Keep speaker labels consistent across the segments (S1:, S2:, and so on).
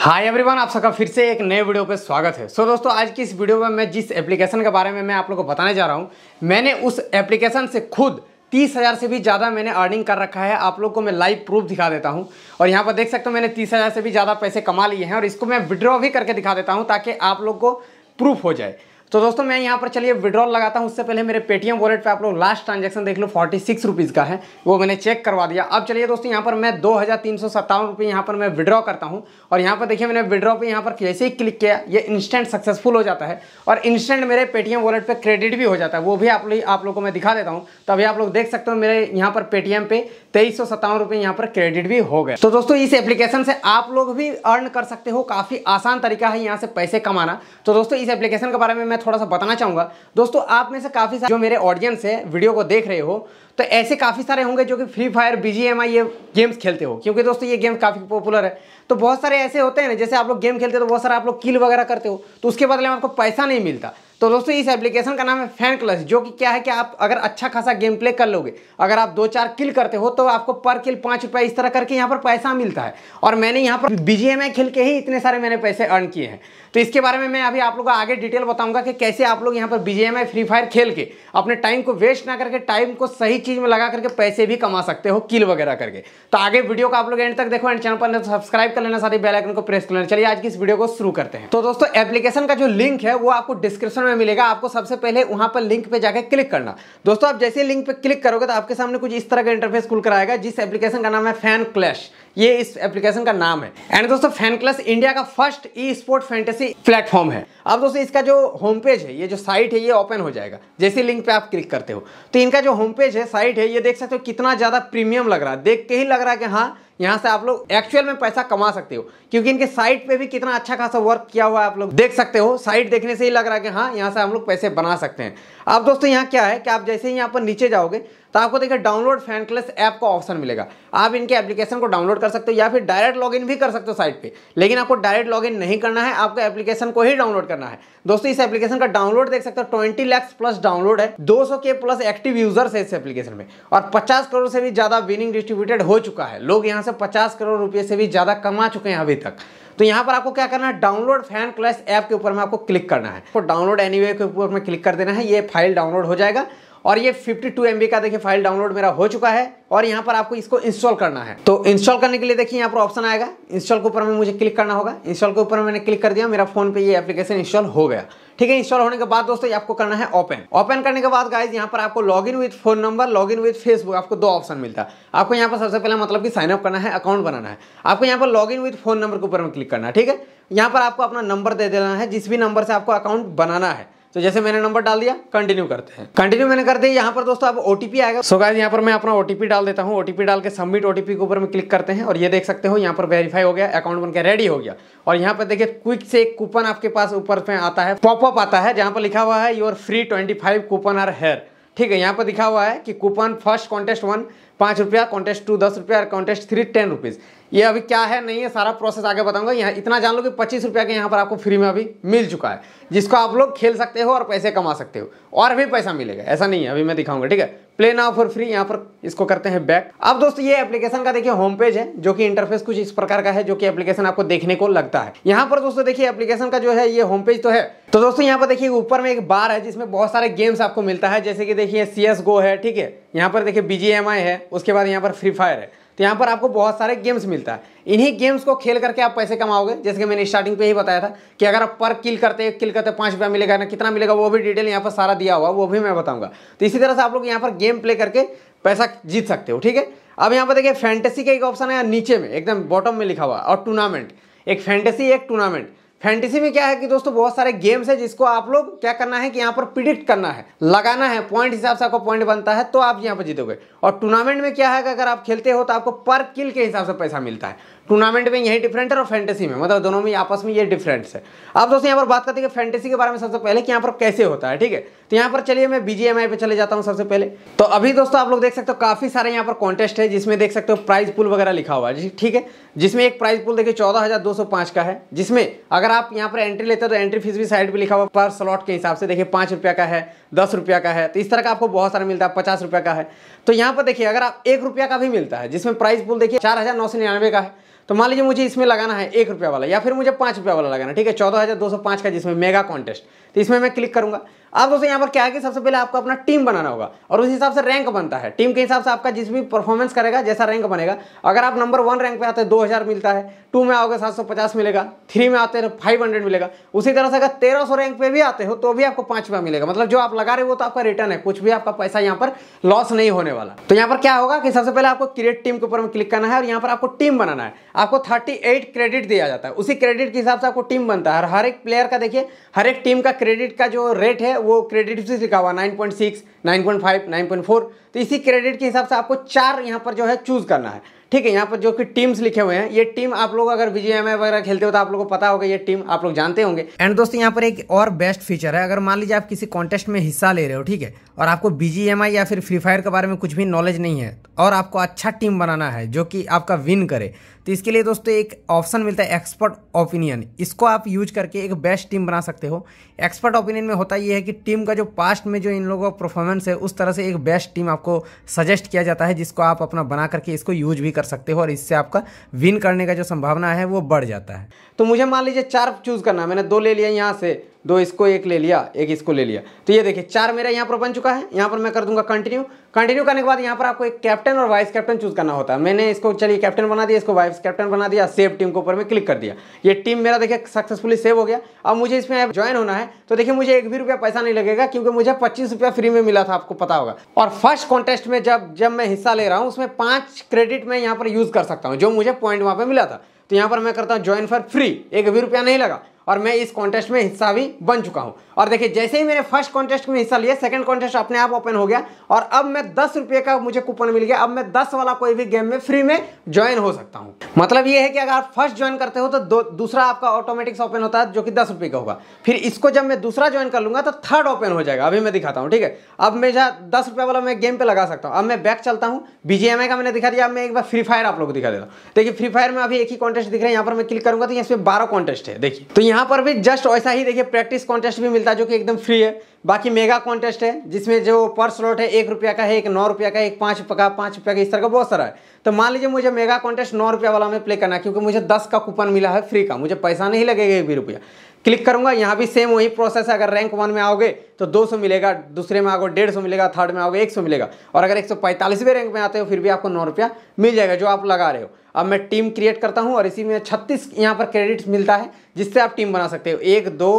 S1: hi everyone आप सबका फिर से एक नए वीडियो पे स्वागत है सो so, दोस्तों आज की इस वीडियो में मैं जिस एप्लीकेशन के बारे में मैं आप लोगों को बताने जा रहा हूँ मैंने उस एप्लीकेशन से खुद तीस हज़ार से भी ज़्यादा मैंने अर्निंग कर रखा है आप लोग को मैं लाइव प्रूफ दिखा देता हूँ और यहाँ पर देख सकते हो मैंने तीस हज़ार से भी ज़्यादा पैसे कमा लिए हैं और इसको मैं विड्रॉ भी करके दिखा देता हूँ ताकि आप लोग को प्रूफ हो जाए तो दोस्तों मैं यहाँ पर चलिए विड्रॉल लगाता हूँ उससे पहले मेरे पेटीएम वॉलेट पे आप लोग लास्ट ट्रांजेक्शन देख लो फोर्टी सिक्स रुपीज़ का है वो मैंने चेक करवा दिया अब चलिए दोस्तों यहाँ पर मैं दो हज़ार तीन सौ सत्तावन रुपये यहाँ पर मैं विड्रॉ करता हूँ और यहाँ पर देखिए मैंने विड्रॉ पर यहाँ पर जैसे ही क्लिक किया ये इंस्टेंट सक्सेसफुल हो जाता है और इंस्टेंट मेरे पेटीएम वॉलेट पर क्रेडिट भी हो जाता है वो भी आप लोग आप लोग को मैं दिखा देता हूँ तो अभी आप लोग देख सकते हो मेरे यहाँ पर पेटीएम पे तेईस सौ सत्तावन रुपये यहाँ पर क्रेडिट भी हो गए तो दोस्तों इस एप्लीकेशन से आप लोग भी अर्न कर सकते हो काफ़ी आसान तरीका है यहाँ से पैसे कमाना तो दोस्तों इस एप्लीकेशन के बारे में मैं थोड़ा सा बताना चाहूँगा दोस्तों आप में से काफ़ी सारे जो मेरे ऑडियंस है वीडियो को देख रहे हो तो ऐसे काफ़ी सारे होंगे जो कि फ्री फायर बी ये गेम्स खेलते हो क्योंकि दोस्तों ये गेम काफ़ी पॉपुलर है तो बहुत सारे ऐसे होते हैं ना जैसे आप लोग गेम खेलते हो तो बहुत सारे आप लोग किल वगैरह करते हो तो उसके बदले में आपको पैसा नहीं मिलता तो दोस्तों इस एप्लीकेशन का नाम है फैन क्लच जो कि क्या है कि आप अगर अच्छा खासा गेम प्ले कर लोगे अगर आप दो चार किल करते हो तो आपको पर किल पाँच रुपये इस तरह करके यहाँ पर पैसा मिलता है और मैंने यहाँ पर बी खेल के ही इतने सारे मैंने पैसे अर्न किए हैं तो इसके बारे में मैं अभी आप लोग को आगे डिटेल बताऊंगा कि कैसे आप लोग यहाँ पर बी फ्री फायर खेल के अपने टाइम को वेस्ट ना करके टाइम को सही चीज़ में लगा करके पैसे भी कमा सकते हो किल वगैरह करके तो आगे वीडियो को आप लोग एंड तक देखो एंड चैनल पर सब्सक्राइब कर लेना सारी बेलाइकन को प्रेस कर लेना चलिए आज की इस वीडियो को शुरू करते हैं तो दोस्तों एप्लीकेशन का जो लिंक है वो आपको डिस्क्रिप्शन में मिलेगा आपको सबसे पहले वहां पर लिंक पे जाकर क्लिक करना दोस्तों आप जैसे लिंक पे क्लिक करोगे तो आपके सामने कुछ इस तरह का इंटरफेस खुल कर आएगा जिस एप्लीकेशन का नाम है फैन क्लैश ये इस एप्लीकेशन का नाम है एंड दोस्तों फैन क्लस इंडिया का first esport fantasy platform है अब दोस्तों इसका जो होम पेज है ये जो साइट है ये ओपन हो जाएगा जैसे लिंक पे आप क्लिक करते हो तो इनका जो होम पेज है साइट है ये देख सकते हो कितना ज़्यादा प्रीमियम लग रहा है देख के ही लग रहा है कि हाँ यहाँ से आप लोग एक्चुअल में पैसा कमा सकते हो क्योंकि इनके साइट पे भी कितना अच्छा खासा वर्क किया हुआ है आप लोग देख सकते हो साइट देखने से ही लग रहा है कि हाँ यहाँ से हम लोग पैसे बना सकते हैं अब दोस्तों यहाँ क्या है कि आप जैसे ही यहाँ पर नीचे जाओगे तो आपको देखिए डाउनलोड फैन क्लस ऐप का ऑप्शन मिलेगा आप इनके एप्लीकेशन को डाउनलोड कर सकते हो या फिर डायरेक्ट लॉगिन भी कर सकते हो साइट पे लेकिन आपको डायरेक्ट लॉगिन नहीं करना है आपको एप्लीकेशन को ही डाउनलोड करना है दोस्तों इस एप्लीकेशन का डाउनलोड देख सकते हो ट्वेंटी लैक्स प्लस डाउनलोड है दो के प्लस एक्टिव यूजर्स है इस एप्लीकेशन में और पचास करोड़ से भी ज़्यादा विनिंग डिस्ट्रीब्यूटेड हो चुका है लोग यहाँ से पचास करोड़ रुपये से भी ज़्यादा कमा चुके हैं अभी तक तो यहाँ पर आपको क्या करना है डाउनलोड फैन क्लस ऐप के ऊपर में आपको क्लिक करना है तो डाउनलोड एनी के ऊपर में क्लिक कर देना है ये फाइल डाउनलोड हो जाएगा और ये 52 टू का देखिए फाइल डाउनलोड मेरा हो चुका है और यहाँ पर आपको इसको इंस्टॉल करना है तो इंस्टॉल करने के लिए देखिए यहाँ पर ऑप्शन आएगा इंस्टॉल के ऊपर में मुझे क्लिक करना होगा इंस्टॉल के ऊपर मैंने क्लिक कर दिया मेरा फोन पे ये एप्लीकेशन इंस्टॉल हो गया ठीक है इंस्टॉल होने के बाद दोस्तों आपको करना है ओपन ओपन करने के बाद गाइज यहाँ पर आपको log in with phone number log in Facebook आपको दो ऑप्शन मिलता है आपको यहाँ पर सबसे पहले मतलब कि साइनअप करना है अकाउंट बनाना है आपको यहाँ पर log in with phone number के ऊपर में क्लिक करना है ठीक है यहाँ पर आपको अपना नंबर दे देना है जिस भी नंबर से आपको अकाउंट बनाना है तो जैसे मैंने नंबर डाल दिया कंटिन्यू करते हैं कंटिन्यू मैंने कर दिया यहाँ पर दोस्तों अब ओटीपी आएगा सो गाइस यहाँ पर मैं अपना ओटीपी डाल देता हूँ ओटीपी डाल के सबमिट ओटीपी के ऊपर में क्लिक करते हैं और ये देख सकते हो यहाँ पर वेरीफाई हो गया अकाउंट बनकर रेडी हो गया और यहाँ पर देखिए क्विक से एक कूपन आपके पास ऊपर में आता है पॉपअप आता है जहाँ पर लिखा हुआ है your free twenty five coupon are here ठीक है यहाँ पर दिखा हुआ है कि कूपन फर्स्ट कॉन्टेस्ट वन पाँच रुपया कॉन्टेस्ट टू दस रुपया और कॉन्टेस्ट थ्री टेन रुपीज़ ये अभी क्या है नहीं है सारा प्रोसेस आगे बताऊंगा यहाँ इतना जान लो कि पच्चीस रुपया के यहाँ पर आपको फ्री में अभी मिल चुका है जिसको आप लोग खेल सकते हो और पैसे कमा सकते हो और भी पैसा मिलेगा ऐसा नहीं है अभी मैं दिखाऊंगा ठीक है प्ले नाउ फॉर फ्री यहाँ पर इसको करते हैं बैक अब दोस्तों ये एप्लीकेशन का देखिए होम पेज है जो कि इंटरफेस कुछ इस प्रकार का है जो कि एप्लीकेशन आपको देखने को लगता है यहाँ पर दोस्तों देखिए एप्लीकेशन का जो है ये होम पेज तो है तो दोस्तों यहाँ पर देखिए ऊपर में एक बार है जिसमें बहुत सारे गेम्स आपको मिलता है जैसे कि देखिए सी है ठीक है यहाँ पर देखिए बीजेएमआई है उसके बाद यहाँ पर फ्री फायर है तो यहाँ पर आपको बहुत सारे गेम्स मिलता है इन्हीं गेम्स को खेल करके आप पैसे कमाओगे जैसे कि मैंने स्टार्टिंग पे ही बताया था कि अगर आप पर किल करते किल करते पाँच रुपया मिलेगा ना कितना मिलेगा वो भी डिटेल यहाँ पर सारा दिया हुआ वो भी मैं बताऊँगा तो इसी तरह से आप लोग यहाँ पर गेम प्ले करके पैसा जीत सकते हो ठीक है अब यहाँ पर देखिए फैंटेसी का एक ऑप्शन है नीचे में एकदम बॉटम में लिखा हुआ और टूर्नामेंट एक फैंटेसी एक टूर्नामेंट फैंटेसी में क्या है कि दोस्तों बहुत सारे गेम्स है जिसको आप लोग क्या करना है कि यहाँ पर प्रिडिक्ट करना है लगाना है पॉइंट हिसाब से आपको पॉइंट बनता है तो आप यहाँ पर जीतोगे और टूर्नामेंट में क्या है कि अगर आप खेलते हो तो आपको पर किल के हिसाब से पैसा मिलता है टूर्नामेंट में यही डिफरेंट है और फैंटेसी में मतलब दोनों में आपस में ये डिफरेंस है अब दोस्तों यहाँ पर बात करते हैं कि फैंटेसी के बारे में सबसे पहले कि यहाँ पर कैसे होता है ठीक है तो यहाँ पर चलिए मैं बीजीएमआई पे चले जाता हूँ सबसे पहले तो अभी दोस्तों आप लोग देख सकते हो काफ़ी सारे यहाँ पर कॉन्टेस्ट है जिसमें देख सकते हो प्राइज पुल वगैरह लिखा हुआ है ठीक है जिसमें एक प्राइज पुल देखिए चौदह का है जिसमें अगर आप यहाँ पर एंट्री लेते हो तो एंट्री फीस भी साइड पर लिखा हुआ पर स्लॉट के हिसाब से देखिए पाँच का है दस का है तो इस तरह का आपको बहुत सारा मिलता है पचास का है तो यहाँ पर देखिए अगर आप एक का भी मिलता है जिसमें प्राइज पुल देखिए चार का है तो मान लीजिए मुझे इसमें लगाना है एक रुपया वाला या फिर मुझे पाँच रुपया वाला लगाना ठीक है चौदह हज़ार दो सौ पाँच का जिसमें मेगा कॉन्टेस्ट तो इसमें मैं क्लिक करूँगा अब दोस्तों यहाँ पर क्या है कि सबसे पहले आपको अपना टीम बनाना होगा और उस हिसाब से रैंक बनता है टीम के हिसाब से आपका जिस भी परफॉर्मेंस करेगा जैसा रैंक बनेगा अगर आप नंबर वन रैंक पे आते हैं दो हज़ार मिलता है टू में आओगे सात सौ पचास मिलेगा थ्री में आते हैं फाइव हंड्रेड मिलेगा उसी तरह से अगर तेरह सौ रैंक पे भी आते हो तो भी आपको पाँच रुपया मिलेगा मतलब जो आप लगा रहे हो वो तो आपका रिटर्न है कुछ भी आपका पैसा यहाँ पर लॉस नहीं होने वाला तो यहाँ पर क्या होगा कि सबसे पहले आपको क्रिएट टीम के ऊपर क्लिक करना है और यहाँ पर आपको टीम बनाना है आपको थर्टी एट क्रेडिट दिया जाता है उसी क्रेडिट के हिसाब से आपको टीम बनता है हर एक प्लेयर का देखिए हर एक टीम का क्रेडिट का जो रेट है वो क्रेडिट से लिखा हुआ nine point six nine point five nine point four तो इसी क्रेडिट के हिसाब से आपको चार यहाँ पर जो है चूज़ करना है ठीक है यहाँ पर जो कि टीम्स लिखे हुए हैं ये टीम आप लोग अगर बीजेएम वगैरह खेलते हो तो आप लोगों को पता होगा ये टीम आप लोग जानते होंगे एंड दोस्तों यहाँ पर एक और बेस्ट फीचर है अगर मान लीजिए आप किसी कॉन्टेस्ट में हिस्सा ले रहे हो ठीक है और आपको बी या फिर फ्री फायर के बारे में कुछ भी नॉलेज नहीं है और आपको अच्छा टीम बनाना है जो कि आपका विन करे तो इसके लिए दोस्तों एक ऑप्शन मिलता है एक्सपर्ट ओपिनियन इसको आप यूज करके एक बेस्ट टीम बना सकते हो एक्सपर्ट ओपिनियन में होता यह है कि टीम का जो पास्ट में जो इन लोगों का परफॉर्मेंस है उस तरह से एक बेस्ट टीम आपको सजेस्ट किया जाता है जिसको आप अपना बना करके इसको यूज भी कर सकते हो और इससे आपका विन करने का जो संभावना है वो बढ़ जाता है तो मुझे मान लीजिए चार चूज़ करना मैंने दो ले लिया यहाँ से दो इसको एक ले लिया एक इसको ले लिया तो ये देखिए चार मेरा यहाँ पर बन चुका है यहाँ पर मैं कर दूंगा कंटिन्यू कंटिन्यू करने के बाद यहाँ पर आपको एक कैप्टन और वाइस कैप्टन चूज करना होता है मैंने इसको चलिए कैप्टन बना दिया इसको वाइस कैप्टन बना दिया सेव टीम के ऊपर में क्लिक कर दिया ये टीम मेरा देखिए सक्सेसफुली सेव हो गया अब मुझे इसमें ज्वाइन होना है तो देखिए मुझे एक भी रुपया पैसा नहीं लगेगा क्योंकि मुझे पच्चीस रुपया फ्री में मिला था आपको पता होगा और फर्स्ट कॉन्टेस्ट में जब जब मैं हिस्सा ले रहा हूँ उसमें पाँच क्रेडिट मैं यहाँ पर यूज़ कर सकता हूँ जो मुझे पॉइंट वहाँ पर मिला था तो यहाँ पर मैं करता हूँ ज्वाइन फॉर फ्री एक भी रुपया नहीं लगा और मैं इस कॉन्टेस्ट में हिस्सा भी बन चुका हूँ और देखिए जैसे ही मैंने फर्स्ट कॉन्टेस्ट में हिस्सा लिया सेकंड कॉन्टेस्ट अपने आप ओपन हो गया और अब मैं दस रुपये का मुझे कूपन मिल गया अब मैं दस वाला कोई भी गेम में फ्री में ज्वाइन हो सकता हूँ मतलब ये है कि अगर आप फर्स्ट ज्वाइन करते हो तो दूसरा आपका ऑटोमेटिक्स ओपन होता है जो कि दस का होगा फिर इसको जब मैं दूसरा ज्वाइन कर लूँगा तो थर्ड ओपन हो जाएगा अभी मैं दिखाता हूँ ठीक है अब मैं जहाँ दस वाला मैं गेम पर लगा सकता हूँ अब मैं बैक चलता हूँ बी का मैंने दिखा दिया अब मैं एक बार फ्री फायर आप लोग को दिखा देता हूँ देखिए फ्री फायर में अभी एक ही कॉन्टेस्ट कॉन्टेस्ट दिख रहे हैं यहाँ पर मैं क्लिक करूंगा तो इसमें बारह कॉन्टेस्ट है देखिए तो यहाँ पर भी जस्ट वैसा ही देखिए प्रैक्टिस कॉन्टेस्ट भी मिलता है जो कि एकदम फ्री है बाकी मेगा कॉन्टेस्ट है जिसमें जो पर स्लॉट है एक रुपया का है एक नौ रुपया का एक पाँच रुपये का पाँच रुपया का इस तरह का बहुत सारा है तो मान लीजिए मुझे मेगा कॉन्टेस्ट नौ रुपया वाला में प्ले करना है क्योंकि मुझे दस का कूपन मिला है फ्री का मुझे पैसा नहीं लगेगा एक भी रुपया क्लिक करूंगा यहाँ भी सेम वही प्रोसेस है अगर रैंक वन में आओगे तो सौ मिलेगा दूसरे में आओगे सौ मिलेगा थर्ड में आओगे सौ मिलेगा और अगर पैंतालीसवें रैंक में आते हो फिर भी आपको नौ रुपया मिल जाएगा जो आप लगा रहे हो अब मैं टीम क्रिएट करता हूँ और इसी में छत्तीस यहाँ पर क्रेडिट्स मिलता है जिससे आप टीम बना सकते हो एक दो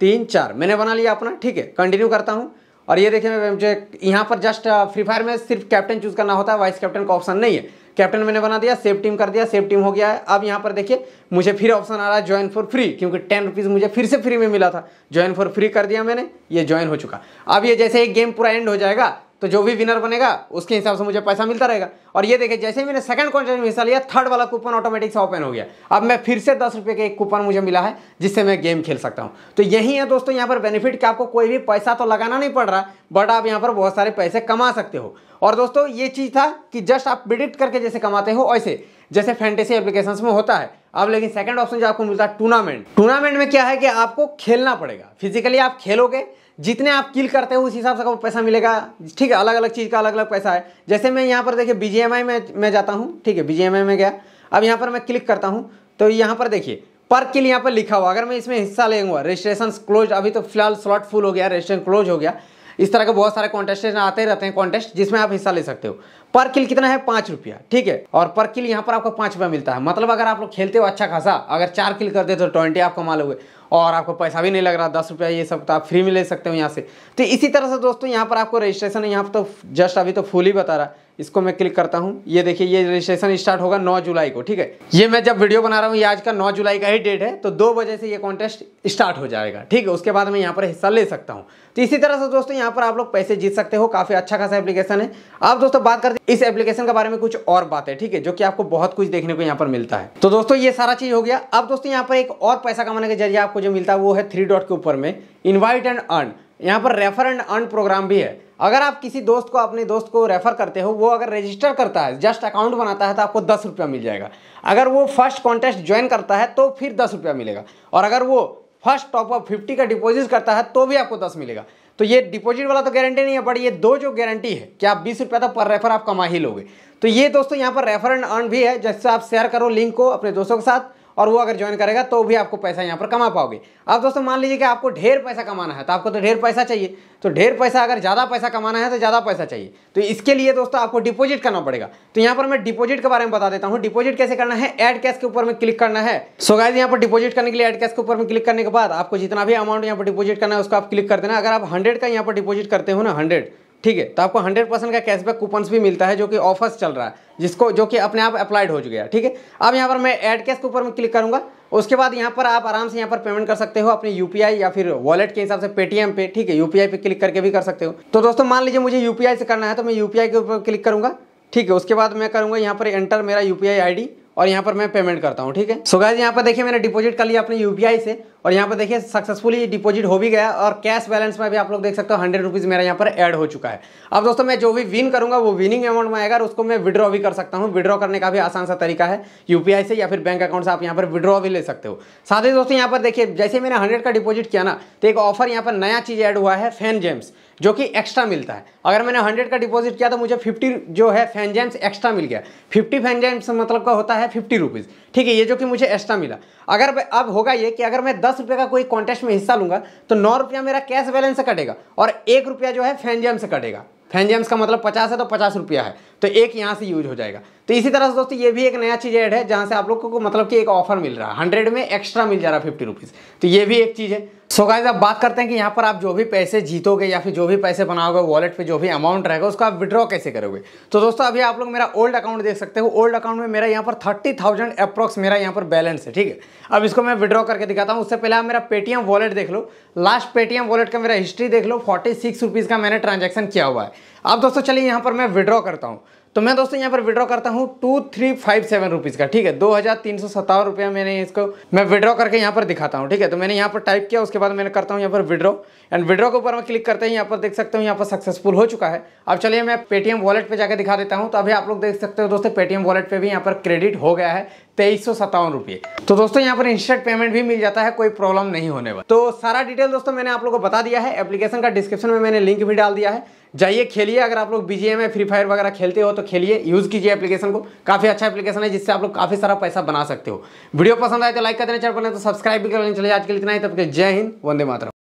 S1: तीन चार मैंने बना लिया अपना ठीक है कंटिन्यू करता हूँ और ये देखिए मैं मुझे यहाँ पर जस्ट फ्री फायर में सिर्फ कैप्टन चूज़ करना होता है वाइस कैप्टन का ऑप्शन नहीं है कैप्टन मैंने बना दिया सेव टीम कर दिया सेव टीम हो गया है अब यहाँ पर देखिए मुझे फिर ऑप्शन आ रहा है ज्वाइन फॉर फ्री क्योंकि टेन रुपीज़ मुझे फिर से फ्री में मिला था ज्वाइन फॉर फ्री कर दिया मैंने ये ज्वाइन हो चुका अब ये जैसे एक गेम पूरा एंड हो जाएगा तो जो भी विनर बनेगा उसके हिसाब से मुझे पैसा मिलता रहेगा और ये देखिए जैसे ही मैंने सेकंड कॉन्टेस्ट में हिस्सा लिया थर्ड वाला कूपन ऑटोमेटिक से ओपन हो गया अब मैं फिर से दस रुपये का एक कूपन मुझे मिला है जिससे मैं गेम खेल सकता हूँ तो यही है दोस्तों यहाँ पर बेनिफिट कि आपको कोई भी पैसा तो लगाना नहीं पड़ रहा बट आप यहाँ पर बहुत सारे पैसे कमा सकते हो और दोस्तों ये चीज़ था कि जस्ट आप प्रिडिक्ट करके जैसे कमाते हो ऐसे जैसे फैंटेसी एप्लीकेशंस में होता है अब लेकिन सेकंड ऑप्शन जो आपको मिलता है टूर्नामेंट टूर्नामेंट में क्या है कि आपको खेलना पड़ेगा फिजिकली आप खेलोगे जितने आप किल करते हो उस हिसाब से आपको पैसा मिलेगा ठीक है अलग अलग चीज़ का अलग अलग पैसा है जैसे मैं यहाँ पर देखिए बी में मैं जाता हूँ ठीक है बी में गया अब यहाँ पर मैं क्लिक करता हूँ तो यहाँ पर देखिए पर किल यहाँ पर लिखा हुआ अगर मैं इसमें हिस्सा लेंगे रजिस्ट्रेशन क्लोज अभी तो फिलहाल स्लॉट फुल हो गया रजिस्ट्रेशन क्लोज हो गया इस तरह के बहुत सारे कॉन्टेस्टेशन आते रहते हैं कॉन्टेस्ट जिसमें आप हिस्सा ले सकते हो पर किल कितना है पाँच रुपया ठीक है और पर किल यहाँ पर आपको पाँच रुपया मिलता है मतलब अगर आप लोग खेलते हो अच्छा खासा अगर चार किल करते तो ट्वेंटी आप कमा लोगे और आपको पैसा भी नहीं लग रहा दस रुपया ये सब तो आप फ्री में ले सकते हो यहाँ से तो इसी तरह से दोस्तों यहाँ पर आपको रजिस्ट्रेशन है यहाँ पर तो जस्ट अभी तो फुल ही बता रहा है इसको मैं क्लिक करता हूँ ये देखिए ये रजिस्ट्रेशन स्टार्ट होगा 9 जुलाई को ठीक है ये मैं जब वीडियो बना रहा हूँ ये आज का नौ जुलाई का ही डेट है तो दो बजे से ये कॉन्टेस्ट स्टार्ट हो जाएगा ठीक है उसके बाद मैं यहाँ पर हिस्सा ले सकता हूँ तो इसी तरह से दोस्तों यहाँ पर आप लोग पैसे जीत सकते हो काफ़ी अच्छा खासा एप्लीकेशन है आप दोस्तों बात करते इस एप्लीकेशन के बारे में कुछ और बात ठीक है जो कि आपको बहुत कुछ देखने को यहाँ पर मिलता है तो दोस्तों ये सारा चीज़ हो गया अब दोस्तों यहाँ पर एक और पैसा कमाने के जरिए आपको जो मिलता है वो है थ्री डॉट के ऊपर में इन्वाइट एंड अर्न यहाँ पर रेफर एंड अर्न प्रोग्राम भी है अगर आप किसी दोस्त को अपने दोस्त को रेफर करते हो वो अगर रजिस्टर करता है जस्ट अकाउंट बनाता है तो आपको दस रुपया मिल जाएगा अगर वो फर्स्ट कॉन्टेस्ट ज्वाइन करता है तो फिर दस रुपया मिलेगा और अगर वो फर्स्ट टॉप अप फिफ्टी का डिपॉजिट करता है तो भी आपको दस मिलेगा तो ये डिपॉजिट वाला तो गारंटी नहीं है बट ये दो जो गारंटी है कि आप बीस रुपया तो पर रेफर आप कमा ही लोगे तो ये दोस्तों यहाँ पर रेफर एंड अर्न भी है जैसे आप शेयर करो लिंक को अपने दोस्तों के साथ और वो अगर ज्वाइन करेगा तो भी आपको पैसा यहाँ पर कमा पाओगे अब दोस्तों मान लीजिए कि आपको ढेर पैसा कमाना है तो आपको तो ढेर पैसा चाहिए तो ढेर पैसा अगर ज़्यादा पैसा कमाना है तो ज़्यादा पैसा चाहिए तो इसके लिए दोस्तों आपको डिपोजिट करना पड़ेगा तो यहाँ पर मैं डिपोजिट के बारे में बता देता हूँ डिपोजिट कैसे करना है एड कैश के ऊपर में क्लिक करना है सो गाइज यहाँ पर डिपोजिट करने के लिए एड कैश के ऊपर में क्लिक करने के बाद आपको जितना भी अमाउंट यहाँ पर डिपोजिट करना है उसको आप क्लिक कर देना अगर आप हंड्रेड का यहाँ पर डिपोजिट करते हो ना हंड्रेड ठीक है तो आपको 100 परसेंट का कैशबैक कूपन्स भी मिलता है जो कि ऑफर्स चल रहा है जिसको जो कि अपने आप अप्लाइड हो चुका है ठीक है अब यहाँ पर मैं ऐड कैश के ऊपर मैं क्लिक करूँगा उसके बाद यहाँ पर आप आराम से यहाँ पर पेमेंट कर सकते हो अपने यू या फिर वॉलेट के हिसाब से पेटीएम पे ठीक है यू पी क्लिक करके भी कर सकते हो तो दोस्तों मान लीजिए मुझे यू से करना है तो मैं यू के ऊपर क्लिक करूँगा ठीक है उसके बाद मैं करूँगा यहाँ पर एंटर मेरा यू पी और यहाँ पर मैं पेमेंट करता हूँ ठीक है सो गाइज यहाँ पर देखिए मैंने डिपॉजिट कर लिया अपने यूपीआई से और यहाँ पर देखिए सक्सेसफुली डिपॉजिट हो भी गया और कैश बैलेंस में भी आप लोग देख सकते हो हंड्रेड रुपीज़ मेरा यहाँ पर ऐड हो चुका है अब दोस्तों मैं जो भी विन करूँगा वो विनिंग अमाउंट में आएगा और उसको मैं विड्रॉ भी कर सकता हूँ विड्रॉ करने का भी आसान सा तरीका है यू से या फिर बैंक अकाउंट से आप यहाँ पर विड्रॉ भी ले सकते हो साथ ही दोस्तों यहाँ पर देखिए जैसे मैंने हंड्रेड का डिपॉजिट किया ना तो एक ऑफर यहाँ पर नया चीज़ ऐड हुआ है फैन जेम्स जो कि एक्स्ट्रा मिलता है अगर मैंने हंड्रेड का डिपॉजिट किया तो मुझे फिफ्टी जो है फैन जेम्स एक्स्ट्रा मिल गया फिफ्टी फैन जेम्स मतलब का होता है है फिफ्टी रुपीज़ ठीक है ये जो कि मुझे एक्स्ट्रा मिला अगर अब होगा ये कि अगर मैं दस रुपये का कोई कॉन्टेस्ट में हिस्सा लूँगा तो नौ रुपया मेरा कैश बैलेंस से कटेगा और एक रुपया जो है फैनजियम से कटेगा फैनजियम्स का मतलब पचास है तो पचास रुपया है तो एक यहाँ से यूज हो जाएगा तो इसी तरह से दोस्तों ये भी एक नया चीज़ ऐड है जहाँ से आप लोगों को मतलब कि एक ऑफर मिल रहा है हंड्रेड में एक्स्ट्रा मिल जा रहा है फिफ्टी रुपीज़ तो ये भी एक चीज़ है सो so गाइज बात करते हैं कि यहाँ पर आप जो भी पैसे जीतोगे या फिर जो भी पैसे बनाओगे वॉलेट पे जो भी अमाउंट रहेगा उसको आप विड्रॉ कैसे करोगे तो दोस्तों अभी आप लोग मेरा ओल्ड अकाउंट देख सकते हो ओल्ड अकाउंट में मेरा यहाँ पर थर्टी थाउजेंड अप्रॉक्स मेरा यहाँ पर बैलेंस है ठीक है अब इसको मैं विड्रॉ करके दिखाता हूँ उससे पहले आप मेरा पेटीएम वॉलेट देख लो लास्ट पेटीएम वॉलेट का मेरा हिस्ट्री देख लो फोर्टी सिक्स रुपीज़ का मैंने ट्रांजेक्शन किया हुआ है अब दोस्तों चलिए यहाँ पर मैं विड्रॉ करता हूँ तो मैं दोस्तों यहाँ पर विड्रॉ करता हूँ two three five seven rupees का ठीक है दो हज़ार तीन सौ सत्तावन रुपया मैंने इसको मैं विड्रॉ करके यहाँ पर दिखाता हूँ ठीक है तो मैंने यहाँ पर टाइप किया उसके बाद मैंने करता हूँ यहाँ पर विड्रॉ एंड विड्रॉ के ऊपर मैं क्लिक करते हैं यहाँ पर देख सकते हूँ यहाँ पर सक्सेसफुल हो चुका है अब चलिए मैं पेटीएम वॉलेट पर जाकर दिखा देता हूँ तो अभी आप लोग देख सकते हो दोस्तों पेटीएम वॉलेट पर भी यहाँ पर क्रेडिट हो गया है तेईस सौ सत्तावन रुपये तो दोस्तों यहाँ पर इंस्टेंट पेमेंट भी मिल जाता है कोई प्रॉब्लम नहीं होने वाला तो सारा डिटेल दोस्तों मैंने आप लोग को बता दिया है एप्लीकेशन का डिस्क्रिप्शन में मैंने लिंक भी डाल दिया है जाइए खेलिए अगर आप लोग बीजीएम है फ्री फायर वगैरह खेलते हो तो खेलिए यूज़ कीजिए एप्लीकेशन को काफ़ी अच्छा एप्लीकेशन है जिससे आप लोग काफ़ी सारा पैसा बना सकते हो वीडियो पसंद आए तो लाइक कर देना चैनल पर तो सब्सक्राइब भी कर लेना चलिए आज के लिए इतना ही तब के जय हिंद वंदे मातरम